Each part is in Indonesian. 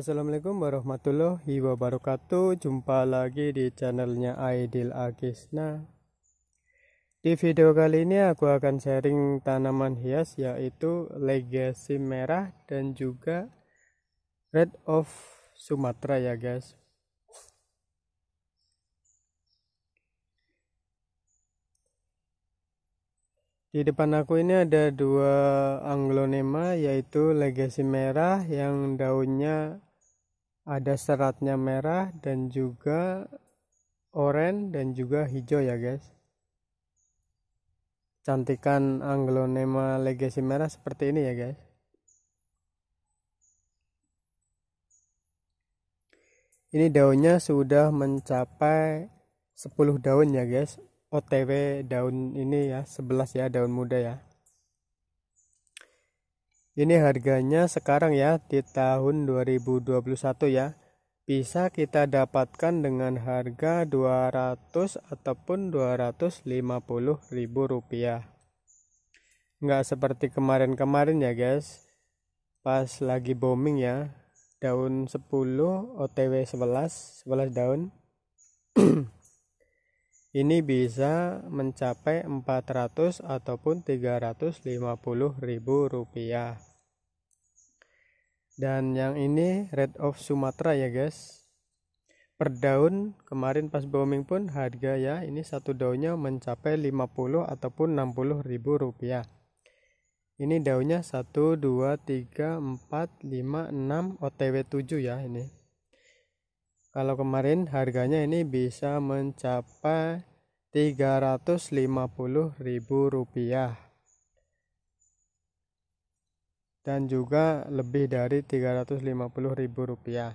Assalamualaikum warahmatullahi wabarakatuh Jumpa lagi di channelnya Aidil Agisna Di video kali ini aku akan sharing tanaman hias yaitu Legacy Merah dan juga Red of Sumatera ya guys Di depan aku ini ada dua anglonema yaitu legasi merah yang daunnya ada seratnya merah dan juga oranye dan juga hijau ya guys cantikan anglonema legacy merah seperti ini ya guys ini daunnya sudah mencapai 10 daun ya guys OTW daun ini ya 11 ya daun muda ya ini harganya sekarang ya di tahun 2021 ya. Bisa kita dapatkan dengan harga 200 ataupun 250 ribu rupiah. Nggak seperti kemarin-kemarin ya guys. Pas lagi booming ya. Daun 10 OTW 11, 11 daun. ini bisa mencapai 400 ataupun 350 ribu rupiah dan yang ini red of Sumatera ya guys per daun kemarin pas booming pun harga ya ini satu daunnya mencapai 50 ataupun 60 ribu rupiah ini daunnya 1 2 3 4 5 6 otw 7 ya ini kalau kemarin harganya ini bisa mencapai 350 ribu rupiah dan juga lebih dari Rp350.000.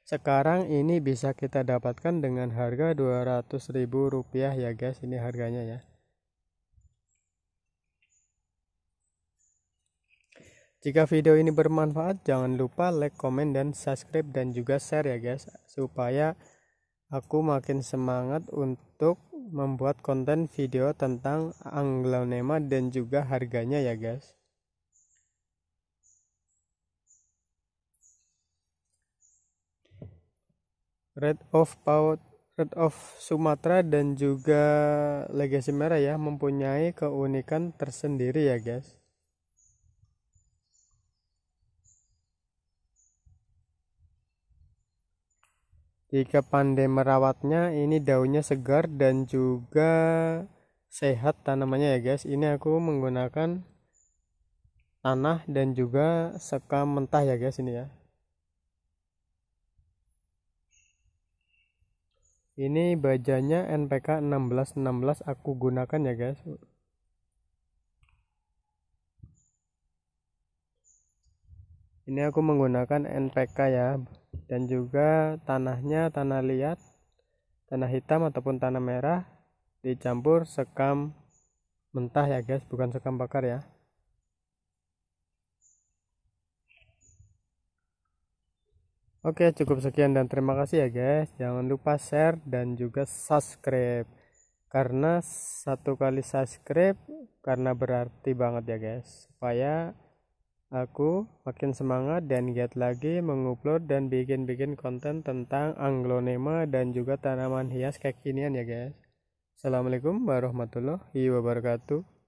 Sekarang ini bisa kita dapatkan dengan harga Rp200.000 ya guys, ini harganya ya. Jika video ini bermanfaat, jangan lupa like, komen, dan subscribe, dan juga share ya guys, supaya aku makin semangat untuk membuat konten video tentang Anglonema dan juga harganya ya guys. Red of Power Red of Sumatera dan juga Legacy Merah ya mempunyai keunikan tersendiri ya guys. Jika pandai merawatnya, ini daunnya segar dan juga sehat tanamannya ya guys. Ini aku menggunakan tanah dan juga sekam mentah ya guys ini ya. ini bajanya NPK 1616 aku gunakan ya guys ini aku menggunakan NPK ya dan juga tanahnya tanah liat tanah hitam ataupun tanah merah dicampur sekam mentah ya guys bukan sekam bakar ya Oke, cukup sekian dan terima kasih ya guys. Jangan lupa share dan juga subscribe. Karena satu kali subscribe karena berarti banget ya guys. Supaya aku makin semangat dan giat lagi mengupload dan bikin-bikin konten tentang anglonema dan juga tanaman hias kekinian ya guys. Assalamualaikum warahmatullahi wabarakatuh.